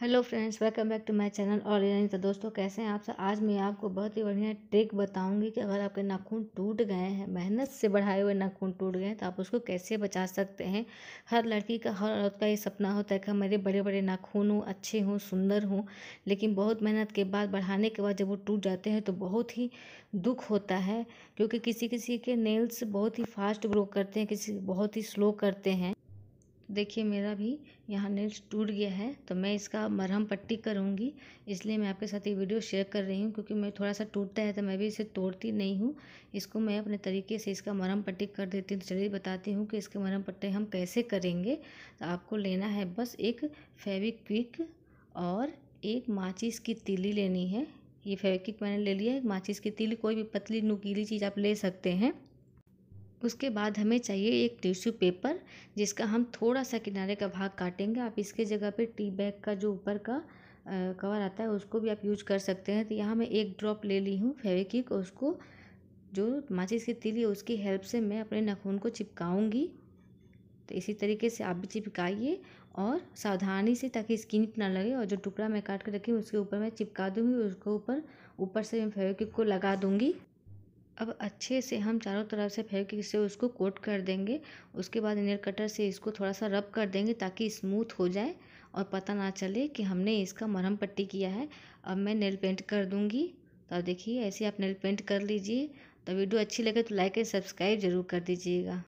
hello friends welcome back to my channel और तो दोस्तों कैसे हैं आप सब आज मैं आपको बहुत ही बढ़िया ट्रिक बताऊंगी कि अगर आपके नाखून टूट गए हैं मेहनत से बढ़ाए हुए नाखून टूट गए हैं तो आप उसको कैसे बचा सकते हैं हर लड़की का हर औरत का ये सपना होता है कि मेरे बड़े बड़े नाखून हों अच्छे हों सुंदर हों लेकिन बहुत मेहनत के बाद बढ़ाने के बाद जब वो टूट जाते हैं तो बहुत ही दुख होता है क्योंकि किसी किसी के नेल्स बहुत ही फास्ट ग्रो करते हैं किसी बहुत ही स्लो करते हैं देखिए मेरा भी यहाँ नेल्स टूट गया है तो मैं इसका मरहम पट्टी करूँगी इसलिए मैं आपके साथ ये वीडियो शेयर कर रही हूँ क्योंकि मैं थोड़ा सा टूटता है तो मैं भी इसे तोड़ती नहीं हूँ इसको मैं अपने तरीके से इसका मरहम पट्टी कर देती हूँ तो चलिए बताती हूँ कि इसके मरहम पट्टी हम कैसे करेंगे तो आपको लेना है बस एक फेविक्विक और एक माचिस की तीली लेनी है ये फेविक्विक मैंने ले लिया है माचिस की तीली कोई भी पतली नुकीली चीज़ आप ले सकते हैं उसके बाद हमें चाहिए एक टिश्यू पेपर जिसका हम थोड़ा सा किनारे का भाग काटेंगे आप इसके जगह पे टी बैग का जो ऊपर का कवर आता है उसको भी आप यूज कर सकते हैं तो यहाँ मैं एक ड्रॉप ले ली हूँ फेविकिक उसको जो माचिस की तिली है उसकी हेल्प से मैं अपने नाखून को चिपकाऊँगी तो इसी तरीके से आप भी चिपकाइए और सावधानी से ताकि स्किन पर ना लगे और जो टुकड़ा मैं काट कर रखी हूँ उसके ऊपर मैं चिपका दूँगी उसके ऊपर ऊपर से मैं फेविक को लगा दूँगी अब अच्छे से हम चारों तरफ से फेंक से उसको कोट कर देंगे उसके बाद नेल कटर से इसको थोड़ा सा रब कर देंगे ताकि स्मूथ हो जाए और पता ना चले कि हमने इसका मरहम पट्टी किया है अब मैं नेल पेंट कर दूँगी तो देखिए ऐसे आप नेल पेंट कर लीजिए तो वीडियो अच्छी लगे तो लाइक एंड सब्सक्राइब ज़रूर कर दीजिएगा